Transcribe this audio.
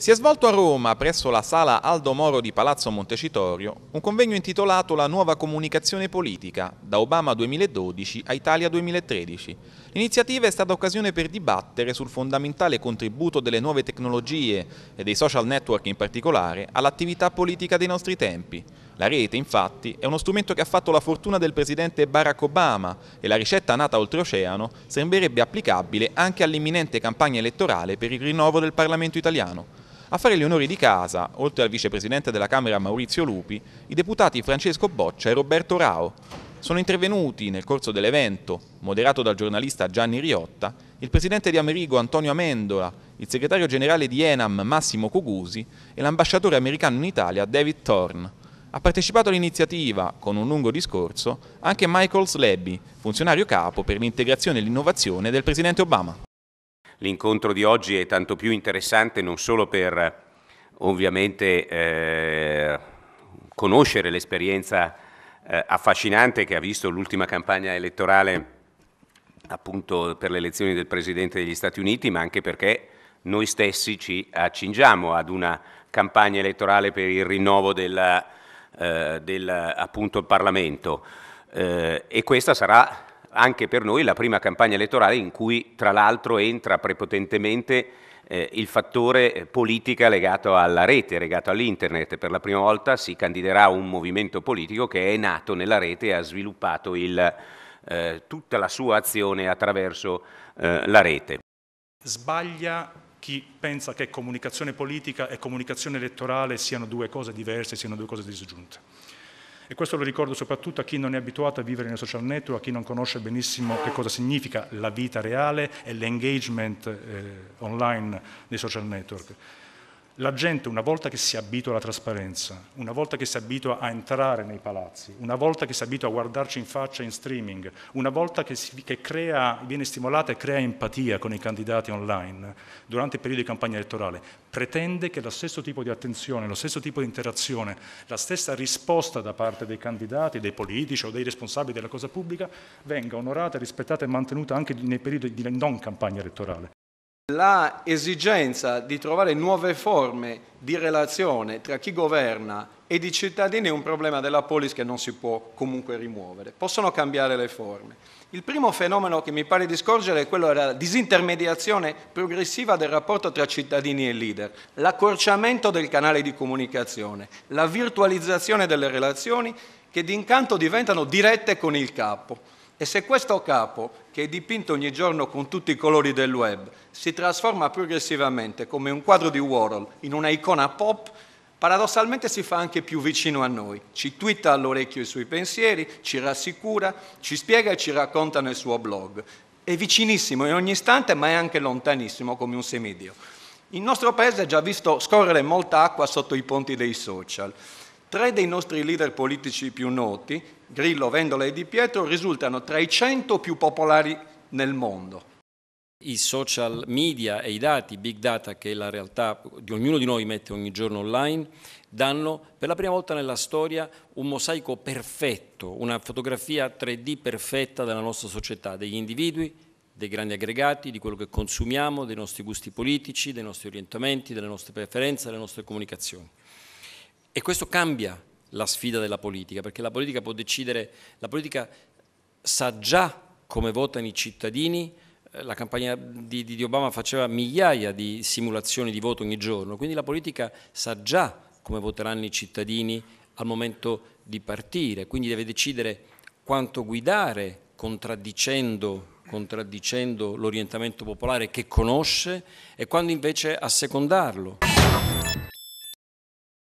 Si è svolto a Roma, presso la sala Aldo Moro di Palazzo Montecitorio, un convegno intitolato La nuova comunicazione politica, da Obama 2012 a Italia 2013. L'iniziativa è stata occasione per dibattere sul fondamentale contributo delle nuove tecnologie e dei social network in particolare all'attività politica dei nostri tempi. La rete, infatti, è uno strumento che ha fatto la fortuna del presidente Barack Obama e la ricetta nata oltreoceano sembrerebbe applicabile anche all'imminente campagna elettorale per il rinnovo del Parlamento italiano. A fare gli onori di casa, oltre al vicepresidente della Camera Maurizio Lupi, i deputati Francesco Boccia e Roberto Rao. Sono intervenuti nel corso dell'evento, moderato dal giornalista Gianni Riotta, il presidente di Amerigo Antonio Amendola, il segretario generale di Enam Massimo Cugusi e l'ambasciatore americano in Italia David Thorne. Ha partecipato all'iniziativa, con un lungo discorso, anche Michael Slebby, funzionario capo per l'integrazione e l'innovazione del presidente Obama. L'incontro di oggi è tanto più interessante non solo per eh, ovviamente eh, conoscere l'esperienza eh, affascinante che ha visto l'ultima campagna elettorale appunto per le elezioni del Presidente degli Stati Uniti, ma anche perché noi stessi ci accingiamo ad una campagna elettorale per il rinnovo della, eh, del appunto, Parlamento. Eh, e questa sarà anche per noi la prima campagna elettorale in cui tra l'altro entra prepotentemente eh, il fattore eh, politica legato alla rete, legato all'internet. Per la prima volta si candiderà un movimento politico che è nato nella rete e ha sviluppato il, eh, tutta la sua azione attraverso eh, la rete. Sbaglia chi pensa che comunicazione politica e comunicazione elettorale siano due cose diverse, siano due cose disgiunte. E questo lo ricordo soprattutto a chi non è abituato a vivere nei social network, a chi non conosce benissimo che cosa significa la vita reale e l'engagement eh, online dei social network. La gente una volta che si abitua alla trasparenza, una volta che si abitua a entrare nei palazzi, una volta che si abitua a guardarci in faccia in streaming, una volta che, si, che crea, viene stimolata e crea empatia con i candidati online durante il periodo di campagna elettorale, pretende che lo stesso tipo di attenzione, lo stesso tipo di interazione, la stessa risposta da parte dei candidati, dei politici o dei responsabili della cosa pubblica venga onorata, rispettata e mantenuta anche nei periodi di non campagna elettorale la esigenza di trovare nuove forme di relazione tra chi governa e i cittadini è un problema della polis che non si può comunque rimuovere. Possono cambiare le forme. Il primo fenomeno che mi pare di scorgere è quello della disintermediazione progressiva del rapporto tra cittadini e leader, l'accorciamento del canale di comunicazione, la virtualizzazione delle relazioni che d'incanto diventano dirette con il capo. E se questo capo, che è dipinto ogni giorno con tutti i colori del web, si trasforma progressivamente, come un quadro di Warhol, in una icona pop, paradossalmente si fa anche più vicino a noi, ci twitta all'orecchio i suoi pensieri, ci rassicura, ci spiega e ci racconta nel suo blog. È vicinissimo in ogni istante, ma è anche lontanissimo come un semidio. Il nostro paese ha già visto scorrere molta acqua sotto i ponti dei social. Tre dei nostri leader politici più noti, Grillo, Vendola e Di Pietro, risultano tra i 100 più popolari nel mondo. I social media e i dati, big data, che è la realtà di ognuno di noi mette ogni giorno online, danno per la prima volta nella storia un mosaico perfetto, una fotografia 3D perfetta della nostra società, degli individui, dei grandi aggregati, di quello che consumiamo, dei nostri gusti politici, dei nostri orientamenti, delle nostre preferenze, delle nostre comunicazioni. E questo cambia la sfida della politica, perché la politica può decidere, la politica sa già come votano i cittadini, eh, la campagna di, di Obama faceva migliaia di simulazioni di voto ogni giorno, quindi la politica sa già come voteranno i cittadini al momento di partire, quindi deve decidere quanto guidare contraddicendo contraddicendo l'orientamento popolare che conosce e quando invece assecondarlo.